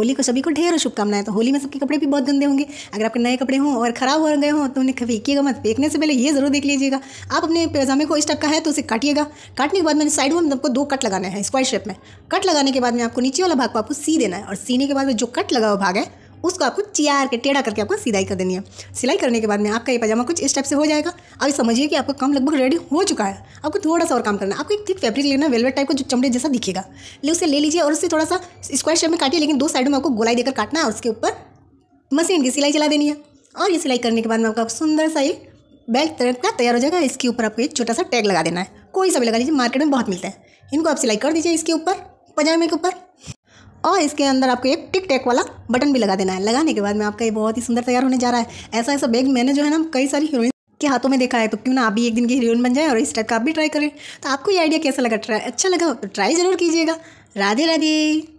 होली को सभी को ढेरों शुभकामनाएं तो होली में सबके कपड़े भी बहुत गंदे होंगे अगर आपके नए कपड़े हों और ख़राब हो गए हों तो उन्हें फेंकिएगा मत फेंकने से पहले ये ज़रूर देख लीजिएगा आप अपने पैजामे को इस टाइप का है तो उसे काटिएगा काटने के बाद मैंने साइड में आपको दो कट लगाना है स्क्वायर शेप में कट लगाने के बाद में आपको नीचे वाला भाग को आपको सी देना है और सीने के बाद में जो कट लगा हुआ भाग है उसको आपको चियार के टेढ़ा करके आपको सिलाई कर देनी है सिलाई करने के बाद में आपका ये पजामा कुछ इस टाइप से हो जाएगा अभी समझिए कि आपका काम लगभग रेडी हो चुका है आपको थोड़ा सा और काम करना है आपको एक थिक फैब्रिक लेना वेलवेट टाइप का जो चमड़े जैसा दिखेगा ले उसे ले लीजिए और उसे थोड़ा सा स्क्वायर शेप में काटिए लेकिन दो साइड में आपको गोलाई देकर काटना है और उसके ऊपर मशीन की सिलाई चला देनी है और ये सिलाई करने के बाद में आपका सुंदर सा ये बेल्ट का तैयार हो जाएगा इसके ऊपर आपको एक छोटा सा टैग लगा देना है कोई सा भी लगा लीजिए मार्केट में बहुत मिलता है इनको आप सिलाई कर दीजिए इसके ऊपर पजामे के ऊपर और इसके अंदर आपको एक टिक टैक वाला बटन भी लगा देना है लगाने के बाद में आपका ये बहुत ही सुंदर तैयार होने जा रहा है ऐसा ऐसा बैग मैंने जो है ना कई सारी हीरोइन के हाथों में देखा है तो क्यों ना आप भी एक दिन की हीरोइन बन जाए और इस टाइप का आप भी ट्राई करें तो आपको ये आइडिया कैसा लगा ट्राई अच्छा लगा तो ट्राई ज़रूर कीजिएगा राधे राधे